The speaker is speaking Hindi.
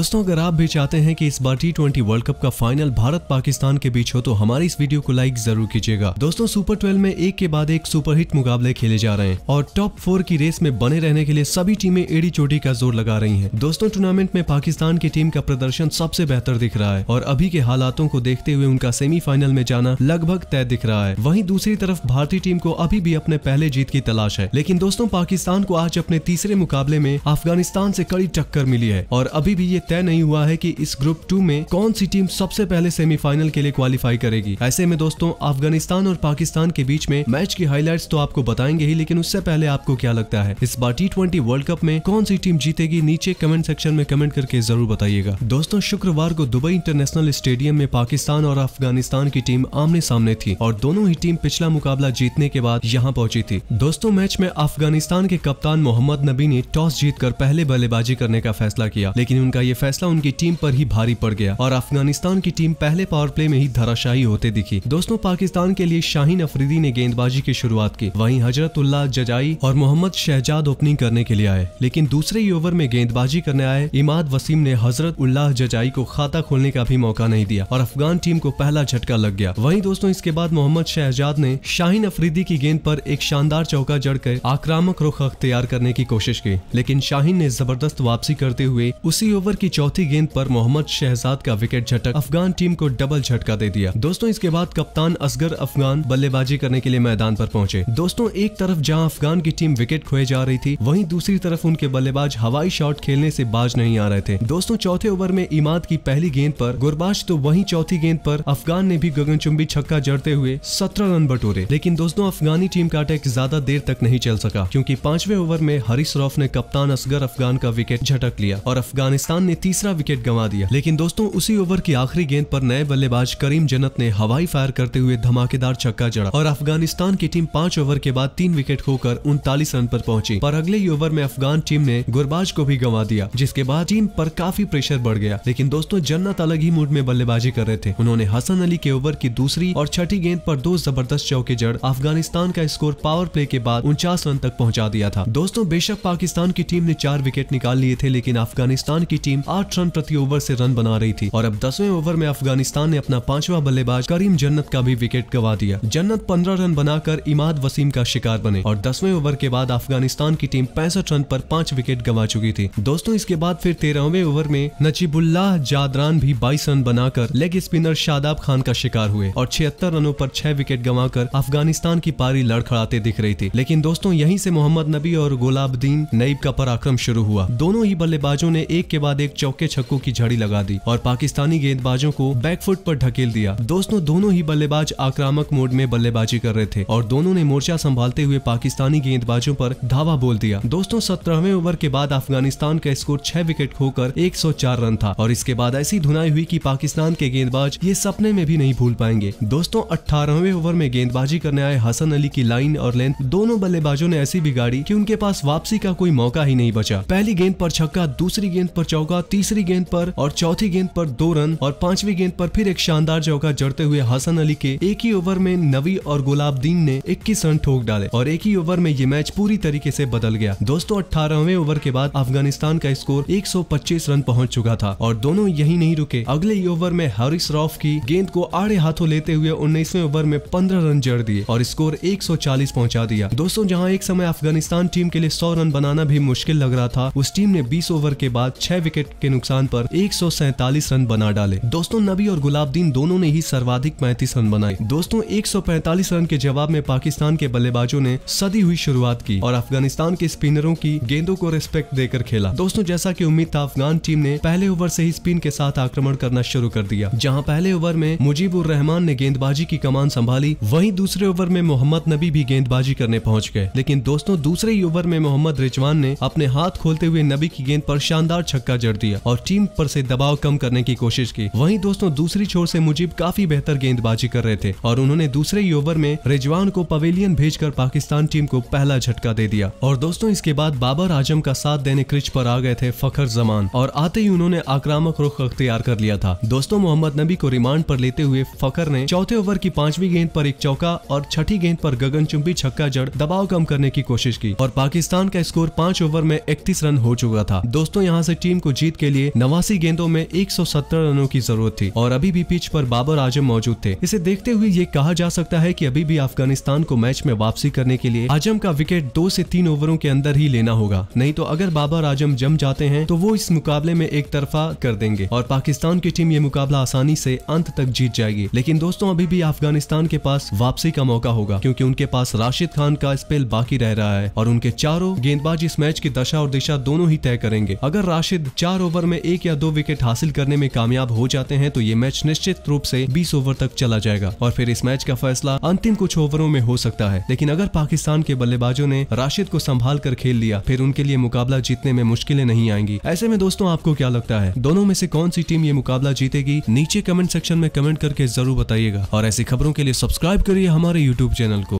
दोस्तों अगर आप भी चाहते हैं कि इस बार टी ट्वेंटी वर्ल्ड कप का फाइनल भारत पाकिस्तान के बीच हो तो हमारी इस वीडियो को लाइक जरूर कीजिएगा दोस्तों सुपर ट्वेल्व में एक के बाद एक सुपरहिट मुकाबले खेले जा रहे हैं और टॉप फोर की रेस में बने रहने के लिए सभी टीमें एड़ी चोटी का जोर लगा रही है दोस्तों टूर्नामेंट में पाकिस्तान की टीम का प्रदर्शन सबसे बेहतर दिख रहा है और अभी के हालातों को देखते हुए उनका सेमीफाइनल में जाना लगभग तय दिख रहा है वही दूसरी तरफ भारतीय टीम को अभी भी अपने पहले जीत की तलाश है लेकिन दोस्तों पाकिस्तान को आज अपने तीसरे मुकाबले में अफगानिस्तान ऐसी कड़ी टक्कर मिली है और अभी भी ये तय नहीं हुआ है कि इस ग्रुप टू में कौन सी टीम सबसे पहले सेमीफाइनल के लिए क्वालिफाई करेगी ऐसे में दोस्तों अफगानिस्तान और पाकिस्तान के बीच में मैच की हाईलाइट तो आपको बताएंगे ही लेकिन उससे पहले आपको क्या लगता है इस बार टी वर्ल्ड कप में कौन सी टीम जीतेगी नीचे कमेंट सेक्शन में कमेंट करके जरूर बताइएगा दोस्तों शुक्रवार को दुबई इंटरनेशनल स्टेडियम में पाकिस्तान और अफगानिस्तान की टीम आमने सामने थी और दोनों ही टीम पिछला मुकाबला जीतने के बाद यहाँ पहुंची थी दोस्तों मैच में अफगानिस्तान के कप्तान मोहम्मद नबी ने टॉस जीतकर पहले बल्लेबाजी करने का फैसला किया लेकिन उनका ये फैसला उनकी टीम पर ही भारी पड़ गया और अफगानिस्तान की टीम पहले पावर प्ले में ही धराशाही होते दिखी दोस्तों पाकिस्तान के लिए शाहीन अफरीदी ने गेंदबाजी की शुरुआत की हजरत हजरतुल्ला जजाई और मोहम्मद शहजाद ओपनिंग करने के लिए आए लेकिन दूसरे ही ओवर में गेंदबाजी करने आए इमाद वसीम ने हजरत उल्लाह जजाई को खाता खोलने का भी मौका नहीं दिया और अफगान टीम को पहला झटका लग गया वहीं दोस्तों इसके बाद मोहम्मद शहजाद ने शाहीन अफरीदी की गेंद पर एक शानदार चौका जड़कर आक्रामक रुख अख्तियार करने की कोशिश की लेकिन शाहीन ने जबरदस्त वापसी करते हुए उसी ओवर की चौथी गेंद पर मोहम्मद शहजाद का विकेट झटक अफगान टीम को डबल झटका दे दिया दोस्तों इसके बाद कप्तान असगर अफगान बल्लेबाजी करने के लिए मैदान पर पहुंचे दोस्तों एक तरफ जहां अफगान की टीम विकेट खोए जा रही थी वहीं दूसरी तरफ उनके बल्लेबाज हवाई शॉट खेलने से बाज नहीं आ रहे थे दोस्तों चौथे ओवर में इमाद की पहली गेंद पर गुरबाज तो वही चौथी गेंद पर अफगान ने भी गगनचुंबी छक्का जड़ते हुए सत्रह रन बटोरे लेकिन दोस्तों अफगानी टीम का अटैक ज्यादा देर तक नहीं चल सका क्यूँकी पांचवे ओवर में हरीश रॉफ ने कप्तान असगर अफगान का विकेट झटक लिया और अफगानिस्तान ने तीसरा विकेट गंवा दिया लेकिन दोस्तों उसी ओवर की आखिरी गेंद पर नए बल्लेबाज करीम जन्नत ने हवाई फायर करते हुए धमाकेदार छक्का जड़ा और अफगानिस्तान की टीम पांच ओवर के बाद तीन विकेट खोकर उनतालीस रन पर पहुंची पर अगले ही ओवर में अफगान टीम ने गुरबाज को भी गंवा दिया जिसके बाद टीम पर काफी प्रेशर बढ़ गया लेकिन दोस्तों जन्नत अलग ही मूड में बल्लेबाजी कर रहे थे उन्होंने हसन अली के ओवर की दूसरी और छठी गेंद पर दो जबरदस्त चौके जड़ अफगानिस्तान का स्कोर पावर प्ले के बाद उनचास रन तक पहुँचा दिया था दोस्तों बेशक पाकिस्तान की टीम ने चार विकेट निकाल लिए थे लेकिन अफगानिस्तान की टीम आठ रन प्रति ओवर से रन बना रही थी और अब दसवें ओवर में अफगानिस्तान ने अपना पांचवा बल्लेबाज करीम जन्नत का भी विकेट गवा दिया जन्नत पंद्रह रन बनाकर इमाद वसीम का शिकार बने और दसवें ओवर के बाद अफगानिस्तान की टीम पैंसठ रन पर पांच विकेट गवा चुकी थी दोस्तों इसके बाद फिर तेरहवें ओवर में नजीबुल्लाह जादरान भी बाईस रन बनाकर लेग स्पिनर शादाब खान का शिकार हुए और छिहत्तर रनों पर छह विकेट गंवाकर अफगानिस्तान की पारी लड़खड़ाते दिख रही थी लेकिन दोस्तों यहीं से मोहम्मद नबी और गुलाबदीन नईब का पराक्रम शुरू हुआ दोनों ही बल्लेबाजों ने एक के बाद एक चौके छक्कों की झड़ी लगा दी और पाकिस्तानी गेंदबाजों को बैकफुट पर ढकेल दिया दोस्तों दोनों ही बल्लेबाज आक्रामक मोड में बल्लेबाजी कर रहे थे और दोनों ने मोर्चा संभालते हुए पाकिस्तानी गेंदबाजों पर धावा बोल दिया दोस्तों सत्रहवें ओवर के बाद अफगानिस्तान का स्कोर छह विकेट खोकर चार रन था और इसके बाद ऐसी धुनाई हुई की पाकिस्तान के गेंदबाज ये सपने में भी नहीं भूल पाएंगे दोस्तों अठारहवें ओवर में गेंदबाजी करने आए हसन अली की लाइन और लेंथ दोनों बल्लेबाजों ने ऐसी बिगाड़ी की उनके पास वापसी का कोई मौका ही नहीं बचा पहली गेंद पर छक्का दूसरी गेंद पर चौका बाद तीसरी गेंद पर और चौथी गेंद पर दो रन और पांचवी गेंद पर फिर एक शानदार चौका जड़ते हुए हसन अली के एक ही ओवर में नवी और गुलाबदीन ने इक्कीस रन ठोक डाले और एक ही ओवर में ये मैच पूरी तरीके ऐसी बदल गया दोस्तों अठारहवें ओवर के बाद अफगानिस्तान का स्कोर एक रन पहुँच चुका था और दोनों यही नहीं रुके अगले ओवर में हरिस रॉफ की गेंद को आड़े हाथों लेते हुए उन्नीसवे ओवर में पंद्रह रन जड़ दिए और स्कोर एक पहुंचा दिया दोस्तों जहां एक समय अफगानिस्तान टीम के लिए सौ रन बनाना भी मुश्किल लग रहा था उस टीम ने बीस ओवर के बाद छह विकेट के नुकसान पर एक रन बना डाले दोस्तों नबी और गुलाबदीन दोनों ने ही सर्वाधिक पैंतीस रन बनाए दोस्तों एक रन के जवाब में पाकिस्तान के बल्लेबाजों ने सदी हुई शुरुआत की और अफगानिस्तान के स्पिनरों की गेंदों को रेस्पेक्ट देकर खेला दोस्तों जैसा की उम्मीद था अफगान टीम ने पहले ओवर ऐसी ही स्पिन के साथ आक्रमण करना शुरू कर दिया जहाँ पहले ओवर में मुजीबुर रहमान ने गेंदबाजी की कमान संभाली वही दूसरे ओवर में मोहम्मद नबी भी गेंदबाजी करने पहुंच गए लेकिन दोस्तों दूसरे ही ओवर में मोहम्मद रिजवान ने अपने हाथ खोलते हुए नबी की गेंद पर शानदार छक्का जड़ दिया और टीम पर से दबाव कम करने की कोशिश की वहीं दोस्तों दूसरी छोर से मुजीब काफी बेहतर गेंदबाजी कर रहे थे और उन्होंने दूसरे ओवर में रिजवान को पवेलियन भेजकर पाकिस्तान टीम को पहला झटका दे दिया और दोस्तों इसके बाद बाबर आजम का साथ देने क्रिच पर आ गए थे फखर जमान और आते ही उन्होंने आक्रामक रुख अख्तियार कर लिया था दोस्तों मोहम्मद नबी को रिमांड पर लेते हुए फखर ने चौथे ओवर की पांचवी गेंद पर एक चौका और छठी गेंद पर गगनचुंबी छक्का जड़ दबाव कम करने की कोशिश की और पाकिस्तान का स्कोर पांच ओवर में इकतीस रन हो चुका था दोस्तों यहाँ से टीम को जीत जीत के लिए नवासी गेंदों में एक रनों की जरूरत थी और अभी भी पिच पर बाबर आजम मौजूद थे इसे देखते हुए ये कहा जा सकता है की अभी भी अफगानिस्तान को मैच में वापसी करने के लिए आजम का विकेट दो ऐसी तीन ओवरों के अंदर ही लेना होगा नहीं तो अगर बाबर आजम जम जाते हैं तो वो इस मुकाबले में एक तरफा कर देंगे और पाकिस्तान की टीम ये मुकाबला आसानी से अंत तक जीत जाएगी लेकिन दोस्तों अभी भी अफगानिस्तान के पास वापसी का मौका होगा क्योंकि उनके पास राशिद खान का स्पेल बाकी रह रहा है और उनके चारों गेंदबाज इस मैच की दशा और दिशा दोनों ही तय करेंगे अगर राशिद चार चार ओवर में एक या दो विकेट हासिल करने में कामयाब हो जाते हैं तो ये मैच निश्चित रूप से 20 ओवर तक चला जाएगा और फिर इस मैच का फैसला अंतिम कुछ ओवरों में हो सकता है लेकिन अगर पाकिस्तान के बल्लेबाजों ने राशिद को संभाल कर खेल लिया फिर उनके लिए मुकाबला जीतने में मुश्किलें नहीं आएंगी ऐसे में दोस्तों आपको क्या लगता है दोनों में से कौन सी टीम ये मुकाबला जीतेगी नीचे कमेंट सेक्शन में कमेंट करके जरूर बताइएगा और ऐसी खबरों के लिए सब्सक्राइब करिए हमारे यूट्यूब चैनल को